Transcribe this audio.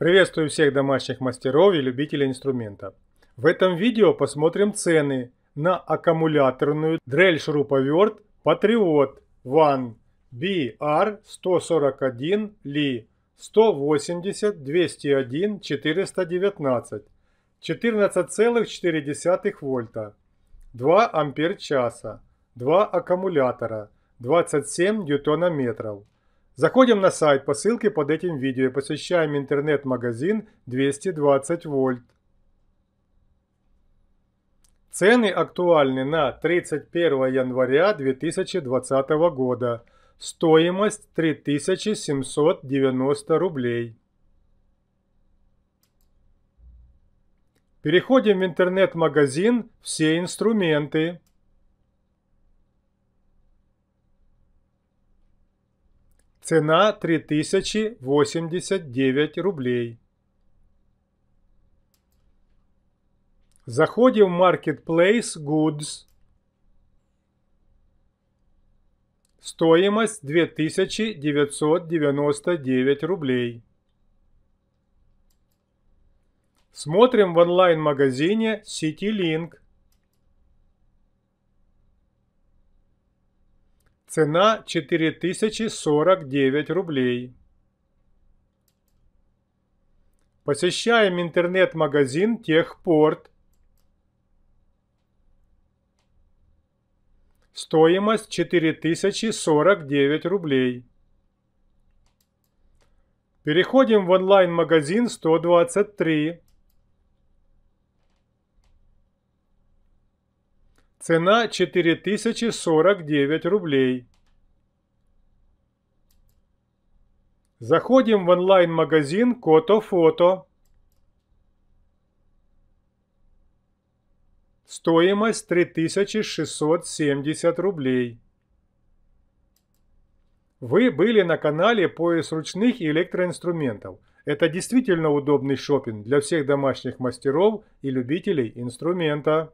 Приветствую всех домашних мастеров и любителей инструмента. В этом видео посмотрим цены на аккумуляторную дрель-шуруповерт Patriot One BR141 Li 180 201 419 14,4 вольта 2 ампер часа 2 аккумулятора 27 ньютона метров Заходим на сайт по ссылке под этим видео и посещаем интернет-магазин 220 вольт. Цены актуальны на 31 января 2020 года. Стоимость 3790 рублей. Переходим в интернет-магазин «Все инструменты». Цена 3089 рублей. Заходим в Marketplace Goods. Стоимость 2999 рублей. Смотрим в онлайн-магазине CityLink. Цена 4049 рублей. Посещаем интернет-магазин Техпорт. Стоимость 4049 рублей. Переходим в онлайн-магазин 123. Цена 4049 рублей. Заходим в онлайн-магазин Котофото. Стоимость 3670 рублей. Вы были на канале «Пояс ручных и электроинструментов». Это действительно удобный шопинг для всех домашних мастеров и любителей инструмента.